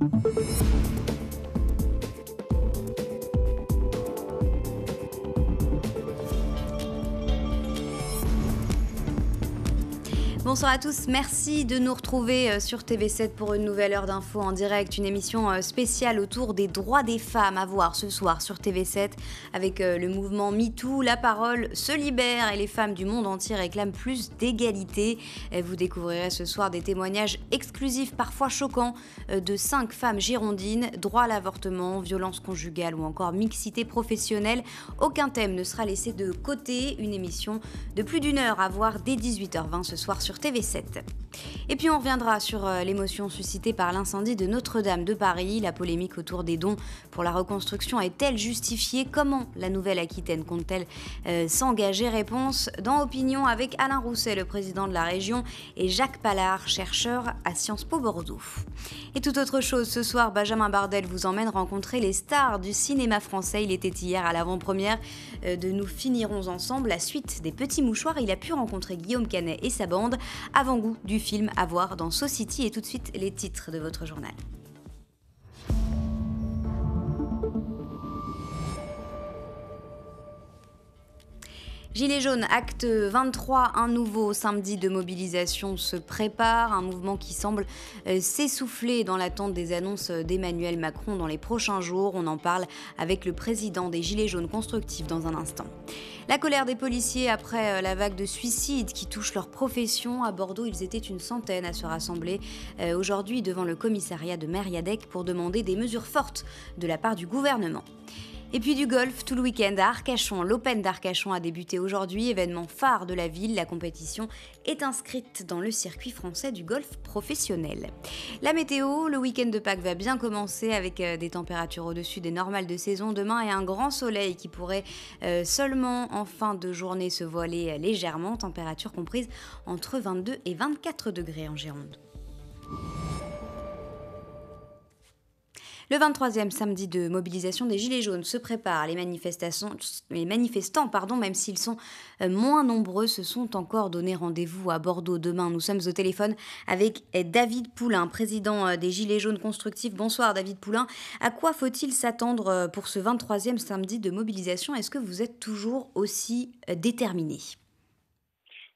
Thank you. Bonsoir à tous, merci de nous retrouver euh, sur TV7 pour une nouvelle heure d'infos en direct, une émission euh, spéciale autour des droits des femmes à voir ce soir sur TV7 avec euh, le mouvement MeToo, la parole se libère et les femmes du monde entier réclament plus d'égalité. Vous découvrirez ce soir des témoignages exclusifs, parfois choquants, de cinq femmes girondines, droit à l'avortement, violence conjugale ou encore mixité professionnelle. Aucun thème ne sera laissé de côté, une émission de plus d'une heure à voir dès 18h20 ce soir sur TV7. Et puis on reviendra sur euh, l'émotion suscitée par l'incendie de Notre-Dame de Paris. La polémique autour des dons pour la reconstruction est-elle justifiée Comment la Nouvelle-Aquitaine compte-t-elle euh, s'engager Réponse dans Opinion avec Alain Rousset, le président de la région, et Jacques Pallard, chercheur à Sciences Po Bordeaux. Et tout autre chose, ce soir, Benjamin Bardel vous emmène rencontrer les stars du cinéma français. Il était hier à l'avant-première euh, de Nous finirons ensemble, la suite des petits mouchoirs. Il a pu rencontrer Guillaume Canet et sa bande avant-goût du film à voir dans Society et tout de suite les titres de votre journal. Gilets jaunes, acte 23, un nouveau samedi de mobilisation se prépare, un mouvement qui semble euh, s'essouffler dans l'attente des annonces d'Emmanuel Macron dans les prochains jours. On en parle avec le président des Gilets jaunes constructifs dans un instant. La colère des policiers après euh, la vague de suicides qui touche leur profession. À Bordeaux, ils étaient une centaine à se rassembler euh, aujourd'hui devant le commissariat de Mériadec pour demander des mesures fortes de la part du gouvernement. Et puis du golf tout le week-end à Arcachon. L'Open d'Arcachon a débuté aujourd'hui, événement phare de la ville. La compétition est inscrite dans le circuit français du golf professionnel. La météo, le week-end de Pâques va bien commencer avec euh, des températures au-dessus des normales de saison demain et un grand soleil qui pourrait euh, seulement en fin de journée se voiler euh, légèrement, température comprise entre 22 et 24 degrés en Gironde. Le 23e samedi de mobilisation des Gilets jaunes se prépare. Les, manifestations, les manifestants, pardon, même s'ils sont euh, moins nombreux, se sont encore donné rendez-vous à Bordeaux demain. Nous sommes au téléphone avec eh, David Poulain, président euh, des Gilets jaunes constructifs. Bonsoir David Poulain. À quoi faut-il s'attendre euh, pour ce 23e samedi de mobilisation Est-ce que vous êtes toujours aussi déterminé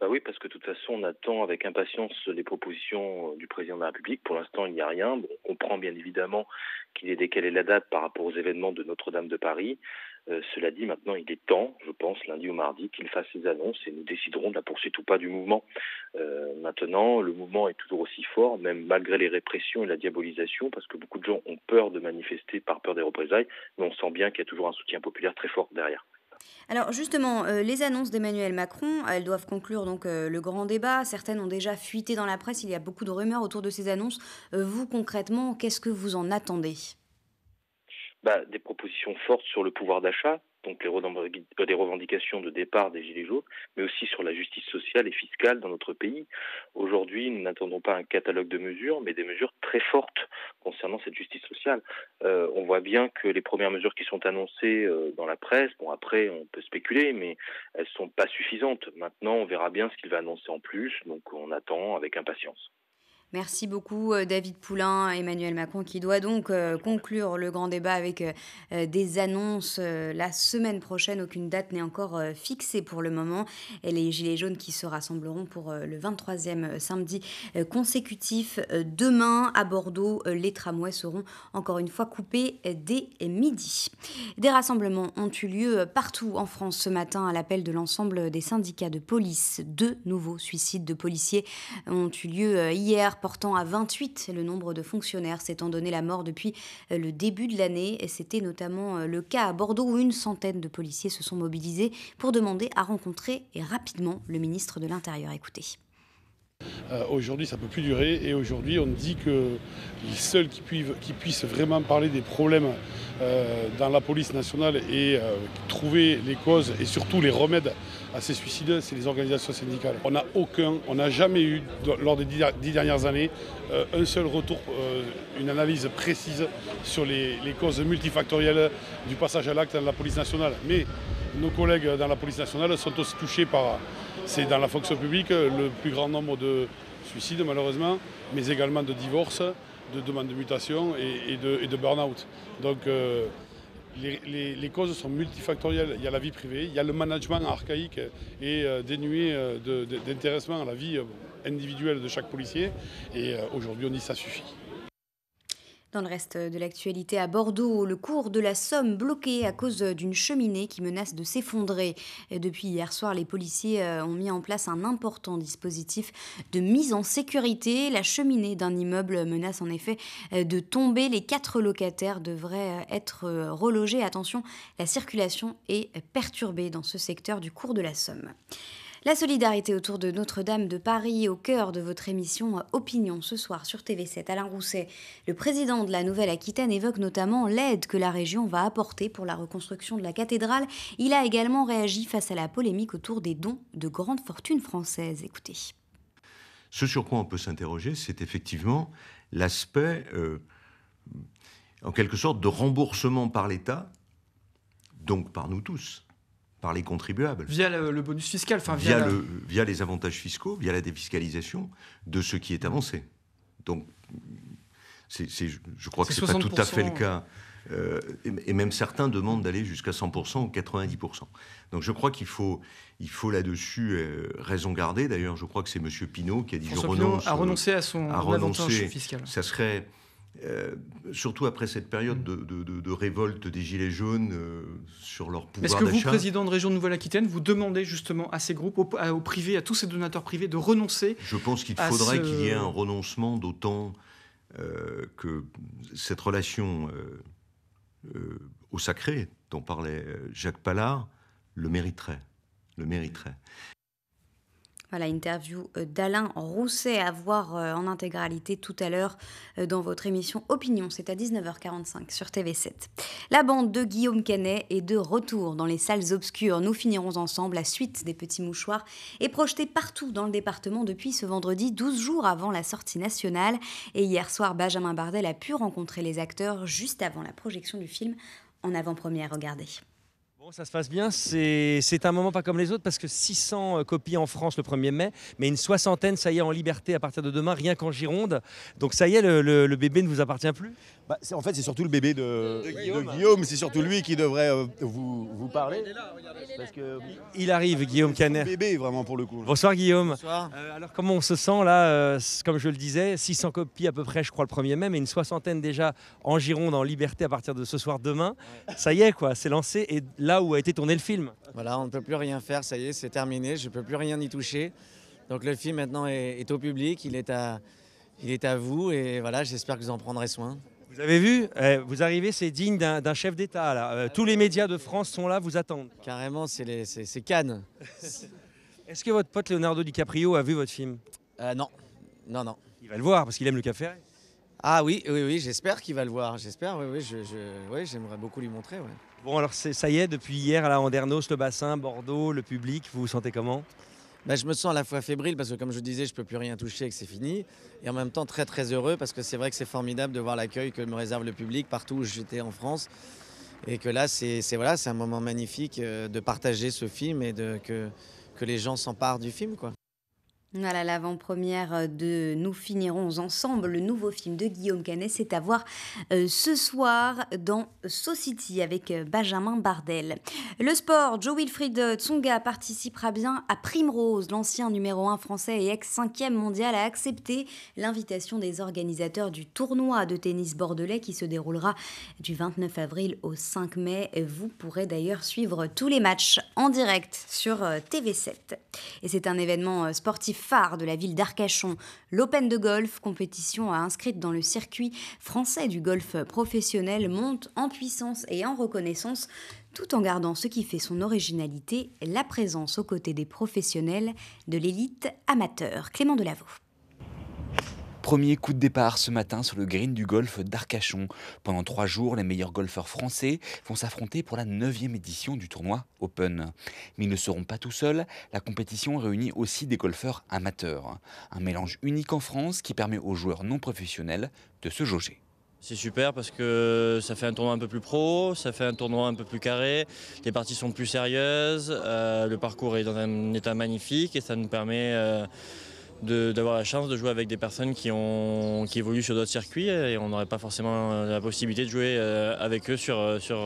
bah oui, parce que de toute façon, on attend avec impatience les propositions euh, du président de la République. Pour l'instant, il n'y a rien. on comprend bien évidemment qu'il est décalé la date par rapport aux événements de Notre-Dame de Paris. Euh, cela dit, maintenant, il est temps, je pense, lundi ou mardi, qu'il fasse ses annonces et nous déciderons de la poursuite ou pas du mouvement. Euh, maintenant, le mouvement est toujours aussi fort, même malgré les répressions et la diabolisation, parce que beaucoup de gens ont peur de manifester par peur des représailles, mais on sent bien qu'il y a toujours un soutien populaire très fort derrière. Alors justement, euh, les annonces d'Emmanuel Macron, elles doivent conclure donc euh, le grand débat. Certaines ont déjà fuité dans la presse. Il y a beaucoup de rumeurs autour de ces annonces. Euh, vous concrètement, qu'est-ce que vous en attendez bah, des propositions fortes sur le pouvoir d'achat, donc les euh, revendications de départ des Gilets jaunes, mais aussi sur la justice sociale et fiscale dans notre pays. Aujourd'hui, nous n'attendons pas un catalogue de mesures, mais des mesures très fortes concernant cette justice sociale. Euh, on voit bien que les premières mesures qui sont annoncées euh, dans la presse, bon après on peut spéculer, mais elles ne sont pas suffisantes. Maintenant, on verra bien ce qu'il va annoncer en plus, donc on attend avec impatience. Merci beaucoup euh, David Poulain, Emmanuel Macron, qui doit donc euh, conclure le grand débat avec euh, des annonces la semaine prochaine. Aucune date n'est encore fixée pour le moment. Et les Gilets jaunes qui se rassembleront pour le 23e samedi consécutif. Demain, à Bordeaux, les tramways seront encore une fois coupés dès midi. Des rassemblements ont eu lieu partout en France ce matin à l'appel de l'ensemble des syndicats de police. Deux nouveaux suicides de policiers ont eu lieu hier portant à 28 le nombre de fonctionnaires s'étant donné la mort depuis euh, le début de l'année. C'était notamment euh, le cas à Bordeaux où une centaine de policiers se sont mobilisés pour demander à rencontrer et rapidement le ministre de l'Intérieur. Écoutez. Euh, aujourd'hui, ça ne peut plus durer. Et aujourd'hui, on dit que les seuls qui, puissent vraiment parler des problèmes euh, dans la police nationale et euh, trouver les causes et surtout les remèdes à ces suicides, c'est les organisations syndicales. On n'a aucun, on n'a jamais eu, lors des dix dernières années, un seul retour, une analyse précise sur les, causes multifactorielles du passage à l'acte dans la police nationale. Mais nos collègues dans la police nationale sont aussi touchés par c'est dans la fonction publique euh, le plus grand nombre de suicides malheureusement, mais également de divorces, de demandes de mutation et, de, burn-out. Donc euh, les, causes sont multifactorielles. Il y a la vie privée, il y a le management archaïque et euh, dénué d'intéressement à la vie individuelle de chaque policier. Et aujourd'hui, on dit ça suffit. Dans le reste de l'actualité à Bordeaux, le cours de la Somme bloqué à cause d'une cheminée qui menace de s'effondrer. Depuis hier soir, les policiers euh, ont mis en place un important dispositif de mise en sécurité. La cheminée d'un immeuble menace en effet euh, de tomber. Les quatre locataires devraient euh, être relogés. Attention, la circulation est perturbée dans ce secteur du cours de la Somme. La solidarité autour de Notre-Dame de Paris, au cœur de votre émission Opinion ce soir sur TV7, Alain Rousset, le président de la Nouvelle-Aquitaine, évoque notamment l'aide que la région va apporter pour la reconstruction de la cathédrale. Il a également réagi face à la polémique autour des dons de grandes fortunes françaises. Écoutez. Ce sur quoi on peut s'interroger, c'est effectivement l'aspect, euh, en quelque sorte, de remboursement par l'État, donc par nous tous, par les contribuables. Via le, bonus fiscal, enfin via, le, via les avantages fiscaux, via la défiscalisation de ce qui est avancé. Donc, c'est je crois que ce n'est pas tout à fait le cas. Euh, et, même certains demandent d'aller jusqu'à 100% ou 90%. Donc je crois qu'il faut, il faut là-dessus euh, raison garder. D'ailleurs, je crois que c'est M. Pinot qui a dit François je renonce. a renoncé à son à renoncer, avantage fiscal. Ça serait euh, surtout après cette période de, révolte des Gilets jaunes euh, sur leur pouvoir d'achat. Est-ce que vous, président de région Nouvelle-Aquitaine, vous demandez justement à ces groupes, aux, privés, à tous ces donateurs privés de renoncer Je pense qu'il faudrait qu'il y ait un renoncement, d'autant euh, que cette relation au sacré dont parlait Jacques Pallard le mériterait. Le mériterait. Voilà, interview euh, d'Alain Rousset à voir euh, en intégralité tout à l'heure euh, dans votre émission Opinion. C'est à 19h45 sur TV7. La bande de Guillaume Canet est de retour dans les salles obscures. Nous finirons ensemble la suite des petits mouchoirs Et projetée partout dans le département depuis ce vendredi, 12 jours avant la sortie nationale. Et hier soir, Benjamin Bardel a pu rencontrer les acteurs juste avant la projection du film en avant-première. Regardez ça se passe bien. C'est un moment pas comme les autres parce que 600 euh, copies en France le 1er mai, mais une soixantaine, ça y est, en liberté à partir de demain, rien qu'en Gironde. Donc ça y est, le, bébé ne vous appartient plus bah, En fait, c'est surtout le bébé de, Guillaume. c'est surtout lui qui devrait euh, vous, parler. Il, arrive, Guillaume Canet. bébé, vraiment, pour le coup. Bonsoir, Guillaume. Euh, alors, comment on se sent là Comme je le disais, 600 copies à peu près, je crois, le 1er mai, mais une soixantaine déjà en Gironde, en liberté à partir de ce soir, demain. Ça y est, quoi, c'est lancé. Et là, où a été tourné le film. Voilà, on ne peut plus rien faire, ça y est, c'est terminé, je ne peux plus rien y toucher. Donc le film maintenant est, au public, il est à, il est à vous et voilà, j'espère que vous en prendrez soin. Vous avez vu, eh, vous arrivez, c'est digne d'un chef d'État. Euh, tous les médias de France sont là, vous attendent. Carrément, c'est Cannes. Est-ce que votre pote Leonardo DiCaprio a vu votre film euh, Non, non, non. Il va le voir parce qu'il aime le café. Ah oui, oui, oui, j'espère qu'il va le voir. J'espère, oui, je, j'aimerais beaucoup lui montrer. Bon, alors ça y est, depuis hier, à la Andernos, le bassin, Bordeaux, le public, vous vous sentez comment bah, je me sens à la fois fébrile parce que comme je disais, je ne peux plus rien toucher et que c'est fini. Et en même temps très très heureux parce que c'est vrai que c'est formidable de voir l'accueil que me réserve le public partout où j'étais en France. Et que là, c'est voilà, un moment magnifique euh, de partager ce film et de, que, que les gens s'emparent du film. Quoi. Voilà l'avant-première euh, de Nous finirons ensemble, le nouveau film de Guillaume Canet, c'est à voir euh, ce soir dans Society avec euh, Benjamin Bardel. Le sport, Joe Wilfried Tsonga participera bien à Primrose, l'ancien numéro 1 français et ex-5e mondial a accepté l'invitation des organisateurs du tournoi de tennis bordelais qui se déroulera du 29 avril au 5 mai. Vous pourrez d'ailleurs suivre tous les matchs en direct sur TV7. Et c'est un événement sportif phare de la ville d'Arcachon, l'Open de golf, compétition inscrite dans le circuit français du golf professionnel, monte en puissance et en reconnaissance tout en gardant ce qui fait son originalité, la présence aux côtés des professionnels de l'élite amateur. Clément Delavaux. Premier coup de départ ce matin sur le green du golf d'Arcachon. Pendant trois jours, les meilleurs golfeurs français vont s'affronter pour la neuvième édition du tournoi Open. Mais ils ne seront pas tout seuls, la compétition réunit aussi des golfeurs amateurs. Un mélange unique en France qui permet aux joueurs non professionnels de se jauger. C'est super parce que ça fait un tournoi un peu plus pro, ça fait un tournoi un peu plus carré, les parties sont plus sérieuses, euh, le parcours est dans un état magnifique et ça nous permet... Euh, d'avoir la chance de jouer avec des personnes qui, ont, qui évoluent sur d'autres circuits et on n'aurait pas forcément euh, la possibilité de jouer euh, avec eux sur, euh, sur,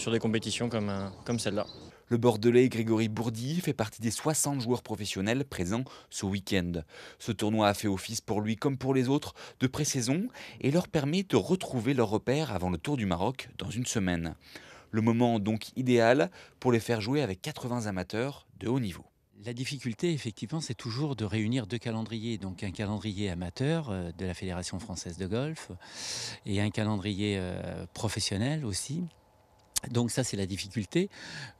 sur des compétitions comme, comme celle-là. Le Bordelais Grégory Bourdi fait partie des 60 joueurs professionnels présents ce week-end. Ce tournoi a fait office pour lui comme pour les autres de pré-saison et leur permet de retrouver leur repère avant le Tour du Maroc dans une semaine. Le moment donc idéal pour les faire jouer avec 80 amateurs de haut niveau. La difficulté, effectivement, c'est toujours de réunir deux calendriers. Donc un calendrier amateur euh, de la Fédération française de golf et un calendrier euh, professionnel aussi. Donc ça, c'est la difficulté.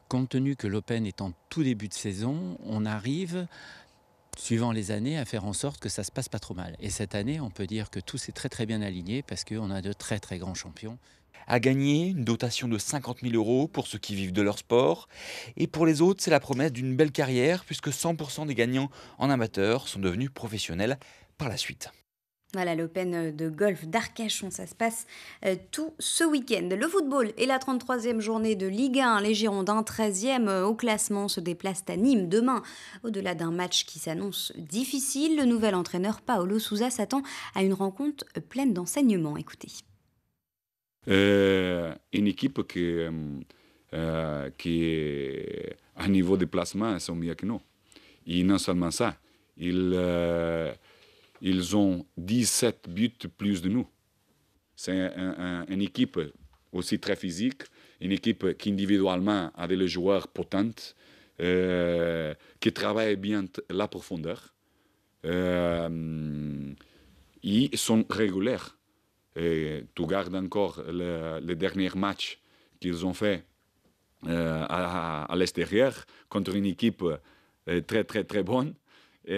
Compte tenu que l'Open est en tout début de saison, on arrive suivant les années, à faire en sorte que ça se passe pas trop mal. Et cette année, on peut dire que tout s'est très très bien aligné parce qu'on a de très très grands champions a gagner une dotation de 50 000 euros pour ceux qui vivent de leur sport. Et pour les autres, c'est la promesse d'une belle carrière puisque 100% des gagnants en amateur sont devenus professionnels par la suite. Voilà l'Open de golf d'Arcachon, ça se passe euh, tout ce week-end. Le football et la 33e journée de Ligue 1. Les Girondins, 13e euh, au classement, se déplacent à Nîmes demain. Au-delà d'un match qui s'annonce difficile, le nouvel entraîneur Paolo Souza s'attend à une rencontre pleine d'enseignements. Écoutez. Euh, une équipe qui, euh, euh, qui, à niveau de placement, sont mieux que nous. Et non seulement ça, ils, euh, ils ont 17 buts plus de nous. C'est une équipe aussi très physique, une équipe qui individuellement a des joueurs potents, qui travaille bien la profondeur. ils sont réguliers tu gardes encore le, derniers dernier match qu'ils ont fait euh, à, l'extérieur contre une équipe euh, très, très, très bonne. ils,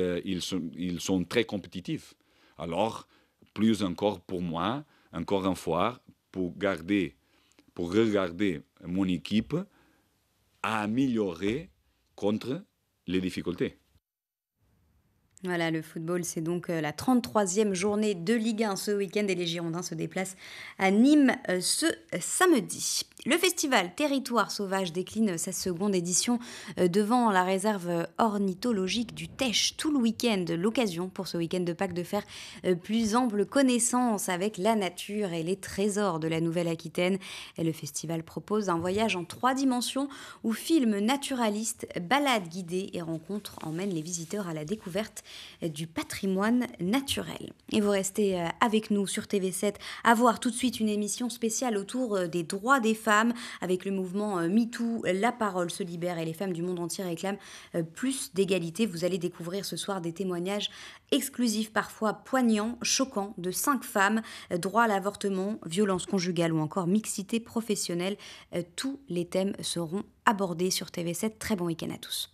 euh, ils, sont, ils, sont, très compétitifs. Alors, plus encore pour moi, encore une fois, pour garder, pour regarder mon équipe à améliorer contre les difficultés. Voilà, le football, c'est donc euh, la 33e journée de Ligue 1 ce week-end et les Girondins se déplacent à Nîmes euh, ce euh, samedi. Le festival Territoire sauvage décline sa seconde édition devant la réserve ornithologique du Teche tout le week-end. L'occasion pour ce week-end de Pâques de faire plus ample connaissance avec la nature et les trésors de la Nouvelle-Aquitaine. Le festival propose un voyage en trois dimensions où films naturalistes, balades guidées et rencontres emmènent les visiteurs à la découverte du patrimoine naturel. Et vous restez euh, avec nous sur TV7 à voir tout de suite une émission spéciale autour euh, des droits des femmes avec le mouvement euh, MeToo, la parole se libère et les femmes du monde entier réclament plus d'égalité. Vous allez découvrir ce soir des témoignages exclusifs, parfois poignants, choquants, de cinq femmes, droit à l'avortement, violence conjugale ou encore mixité professionnelle. Tous les thèmes seront abordés sur TV7. Très bon week-end à tous.